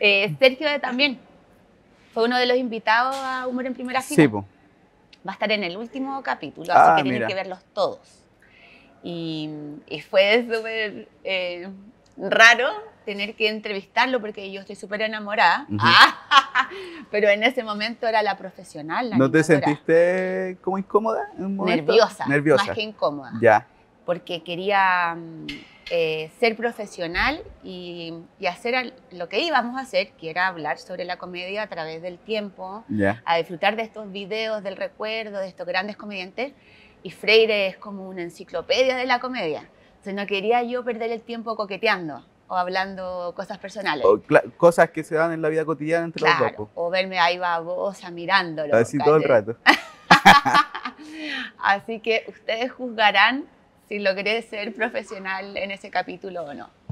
Eh, Sergio e también fue uno de los invitados a Humor en Primera Fila. Sí, Va a estar en el último capítulo, ah, así que tienen que verlos todos. Y, fue súper eh, raro tener que entrevistarlo porque yo estoy súper enamorada. pero en ese momento era la profesional. La ¿No te sentiste como incómoda? En Nerviosa. Nerviosa. Más que incómoda. Ya porque quería mm, eh, ser profesional y, hacer lo que íbamos a hacer, que era hablar sobre la comedia a través del tiempo, a disfrutar de estos videos del recuerdo, de estos grandes comediantes. Y Freire es como una enciclopedia de la comedia. Se no quería yo perder el tiempo coqueteando o hablando cosas personales. O, cosas que se dan en la vida cotidiana entre los dos. O verme ahí babosa mirándolo. Así todo el rato. Así que ustedes juzgarán si logré ser profesional en ese capítulo o no.